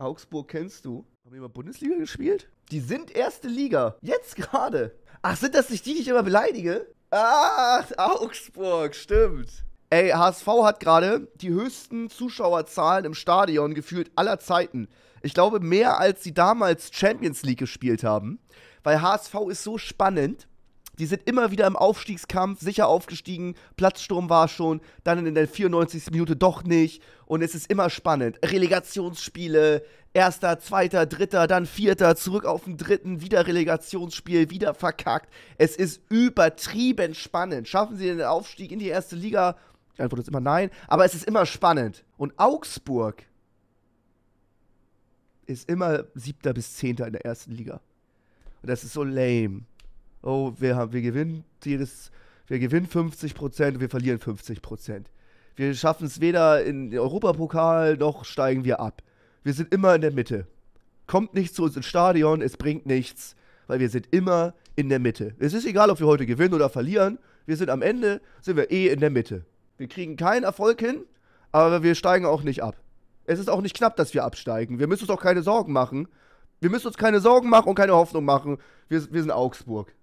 Augsburg kennst du. Haben die mal Bundesliga gespielt? Die sind erste Liga. Jetzt gerade. Ach, sind das nicht die, die ich immer beleidige? Ach, Augsburg, stimmt. Ey, HSV hat gerade die höchsten Zuschauerzahlen im Stadion gefühlt aller Zeiten. Ich glaube, mehr als sie damals Champions League gespielt haben. Weil HSV ist so spannend. Die sind immer wieder im Aufstiegskampf, sicher aufgestiegen, Platzsturm war schon, dann in der 94. Minute doch nicht. Und es ist immer spannend. Relegationsspiele, erster, zweiter, dritter, dann vierter, zurück auf den dritten, wieder Relegationsspiel, wieder verkackt. Es ist übertrieben spannend. Schaffen sie den Aufstieg in die erste Liga? Die Antwort ist immer nein, aber es ist immer spannend. Und Augsburg ist immer siebter bis zehnter in der ersten Liga. Und das ist so lame oh, wir, haben, wir gewinnen jedes, wir gewinnen 50 Prozent, wir verlieren 50 Prozent. Wir schaffen es weder in den Europapokal noch steigen wir ab. Wir sind immer in der Mitte. Kommt nicht zu uns ins Stadion, es bringt nichts, weil wir sind immer in der Mitte. Es ist egal, ob wir heute gewinnen oder verlieren. Wir sind am Ende, sind wir eh in der Mitte. Wir kriegen keinen Erfolg hin, aber wir steigen auch nicht ab. Es ist auch nicht knapp, dass wir absteigen. Wir müssen uns auch keine Sorgen machen. Wir müssen uns keine Sorgen machen und keine Hoffnung machen. Wir, wir sind Augsburg.